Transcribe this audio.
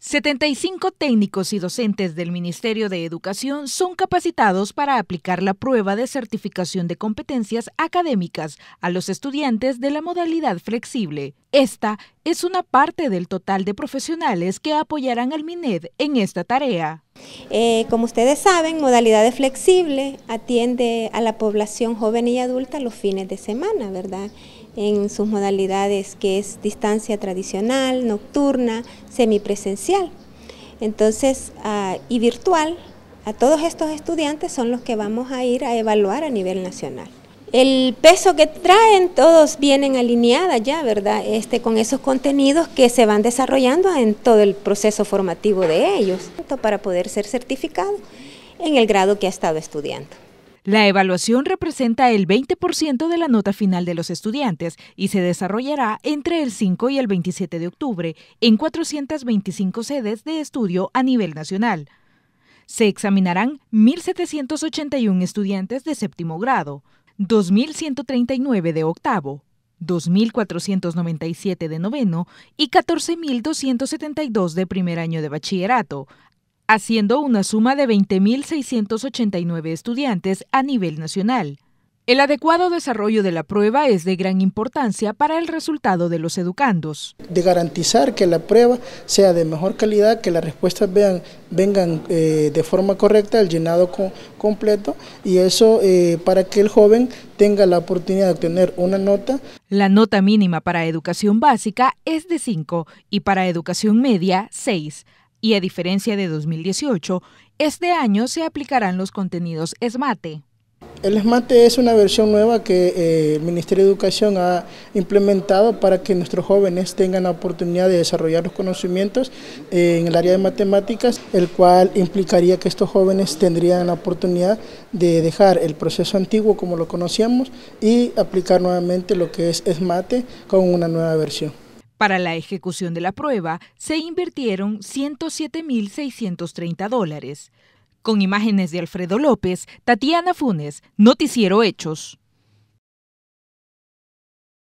75 técnicos y docentes del Ministerio de Educación son capacitados para aplicar la prueba de certificación de competencias académicas a los estudiantes de la modalidad flexible. Esta es una parte del total de profesionales que apoyarán al MINED en esta tarea. Eh, como ustedes saben, modalidades flexible atiende a la población joven y adulta los fines de semana, ¿verdad? en sus modalidades que es distancia tradicional, nocturna, semipresencial. Entonces, ah, y virtual, a todos estos estudiantes son los que vamos a ir a evaluar a nivel nacional. El peso que traen, todos vienen alineadas ya, ¿verdad? Este, con esos contenidos que se van desarrollando en todo el proceso formativo de ellos, para poder ser certificado en el grado que ha estado estudiando. La evaluación representa el 20% de la nota final de los estudiantes y se desarrollará entre el 5 y el 27 de octubre en 425 sedes de estudio a nivel nacional. Se examinarán 1.781 estudiantes de séptimo grado, 2.139 de octavo, 2.497 de noveno y 14.272 de primer año de bachillerato, haciendo una suma de 20.689 estudiantes a nivel nacional. El adecuado desarrollo de la prueba es de gran importancia para el resultado de los educandos. De garantizar que la prueba sea de mejor calidad, que las respuestas vengan eh, de forma correcta, el llenado completo, y eso eh, para que el joven tenga la oportunidad de obtener una nota. La nota mínima para educación básica es de 5 y para educación media 6 y a diferencia de 2018, este año se aplicarán los contenidos ESMATE. El ESMATE es una versión nueva que eh, el Ministerio de Educación ha implementado para que nuestros jóvenes tengan la oportunidad de desarrollar los conocimientos eh, en el área de matemáticas, el cual implicaría que estos jóvenes tendrían la oportunidad de dejar el proceso antiguo como lo conocíamos y aplicar nuevamente lo que es ESMATE con una nueva versión. Para la ejecución de la prueba se invirtieron 107.630 dólares. Con imágenes de Alfredo López, Tatiana Funes, Noticiero Hechos.